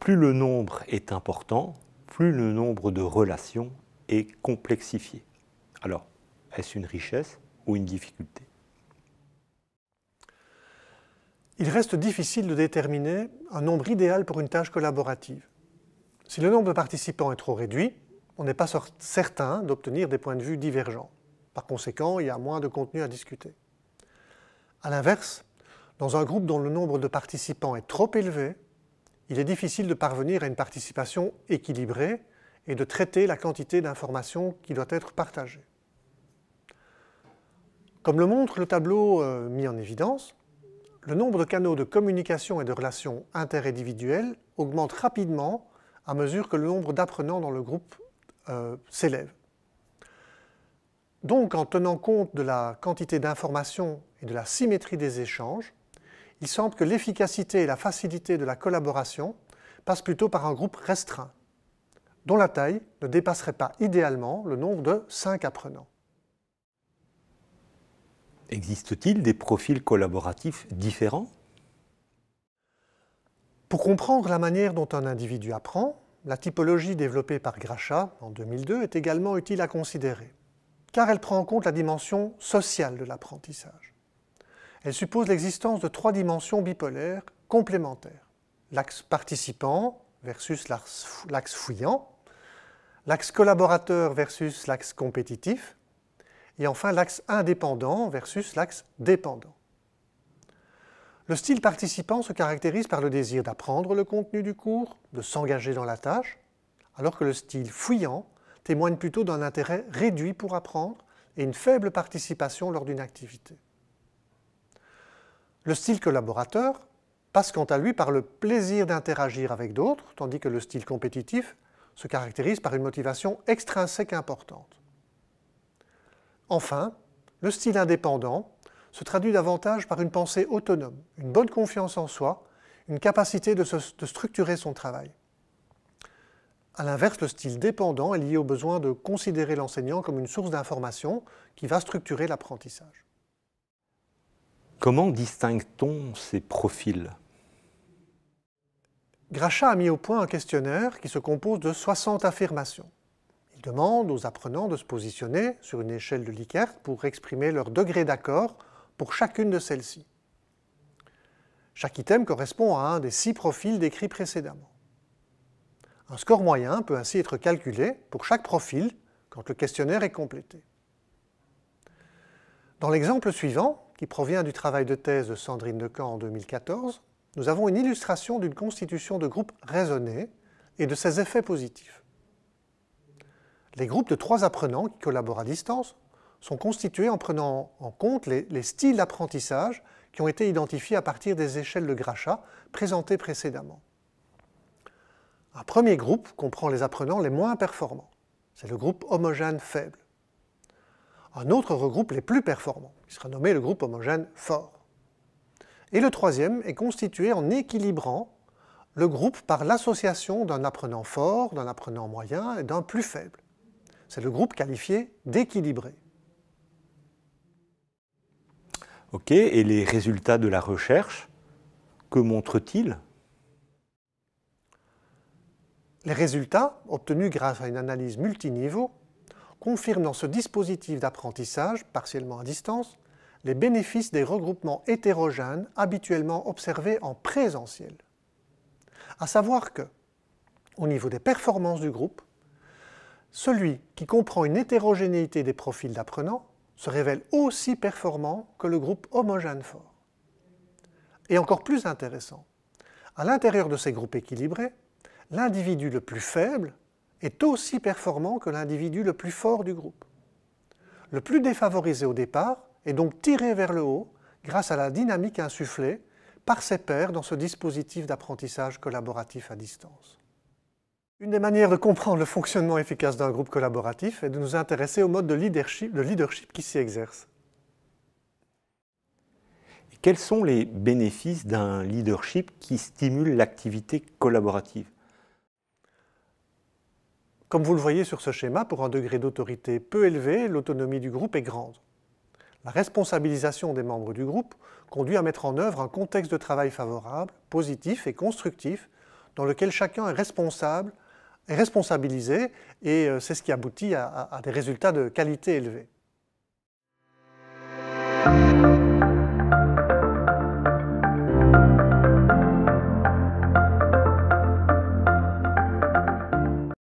Plus le nombre est important, plus le nombre de relations est complexifié. Alors, est-ce une richesse ou une difficulté Il reste difficile de déterminer un nombre idéal pour une tâche collaborative. Si le nombre de participants est trop réduit, on n'est pas certain d'obtenir des points de vue divergents. Par conséquent, il y a moins de contenu à discuter. A l'inverse, dans un groupe dont le nombre de participants est trop élevé, il est difficile de parvenir à une participation équilibrée et de traiter la quantité d'informations qui doit être partagée. Comme le montre le tableau euh, mis en évidence, le nombre de canaux de communication et de relations interindividuelles augmente rapidement à mesure que le nombre d'apprenants dans le groupe euh, s'élève. Donc en tenant compte de la quantité d'informations et de la symétrie des échanges, il semble que l'efficacité et la facilité de la collaboration passent plutôt par un groupe restreint, dont la taille ne dépasserait pas idéalement le nombre de cinq apprenants. Existe-t-il des profils collaboratifs différents Pour comprendre la manière dont un individu apprend, la typologie développée par Gracha en 2002 est également utile à considérer, car elle prend en compte la dimension sociale de l'apprentissage. Elle suppose l'existence de trois dimensions bipolaires complémentaires, l'axe participant versus l'axe fouillant, l'axe collaborateur versus l'axe compétitif, et enfin l'axe indépendant versus l'axe dépendant. Le style participant se caractérise par le désir d'apprendre le contenu du cours, de s'engager dans la tâche, alors que le style fouillant témoigne plutôt d'un intérêt réduit pour apprendre et une faible participation lors d'une activité. Le style collaborateur passe quant à lui par le plaisir d'interagir avec d'autres, tandis que le style compétitif se caractérise par une motivation extrinsèque importante. Enfin, le style indépendant se traduit davantage par une pensée autonome, une bonne confiance en soi, une capacité de, structurer son travail. A l'inverse, le style dépendant est lié au besoin de considérer l'enseignant comme une source d'information qui va structurer l'apprentissage. Comment distingue-t-on ces profils Gracha a mis au point un questionnaire qui se compose de 60 affirmations. Il demande aux apprenants de se positionner sur une échelle de Likert pour exprimer leur degré d'accord pour chacune de celles-ci. Chaque item correspond à un des six profils décrits précédemment. Un score moyen peut ainsi être calculé pour chaque profil quand le questionnaire est complété. Dans l'exemple suivant, qui provient du travail de thèse de Sandrine Decan en 2014, nous avons une illustration d'une constitution de groupes raisonnés et de ses effets positifs. Les groupes de trois apprenants qui collaborent à distance sont constitués en prenant en compte les, styles d'apprentissage qui ont été identifiés à partir des échelles de Gracha présentées précédemment. Un premier groupe comprend les apprenants les moins performants. C'est le groupe homogène faible. Un autre regroupe les plus performants. qui sera nommé le groupe homogène fort. Et le troisième est constitué en équilibrant le groupe par l'association d'un apprenant fort, d'un apprenant moyen et d'un plus faible. C'est le groupe qualifié d'équilibré. Ok, et les résultats de la recherche, que montrent-ils Les résultats, obtenus grâce à une analyse multiniveau, confirment dans ce dispositif d'apprentissage, partiellement à distance, les bénéfices des regroupements hétérogènes habituellement observés en présentiel. À savoir que, au niveau des performances du groupe, celui qui comprend une hétérogénéité des profils d'apprenants se révèle aussi performant que le groupe homogène fort. Et encore plus intéressant, à l'intérieur de ces groupes équilibrés, l'individu le plus faible est aussi performant que l'individu le plus fort du groupe. Le plus défavorisé au départ est donc tiré vers le haut grâce à la dynamique insufflée par ses pairs dans ce dispositif d'apprentissage collaboratif à distance. Une des manières de comprendre le fonctionnement efficace d'un groupe collaboratif est de nous intéresser au mode de leadership, qui s'y exerce. quels sont les bénéfices d'un leadership qui stimule l'activité collaborative Comme vous le voyez sur ce schéma, pour un degré d'autorité peu élevé, l'autonomie du groupe est grande. La responsabilisation des membres du groupe conduit à mettre en œuvre un contexte de travail favorable, positif et constructif dans lequel chacun est responsable responsabilisé et euh, c'est ce qui aboutit à, des résultats de qualité élevée.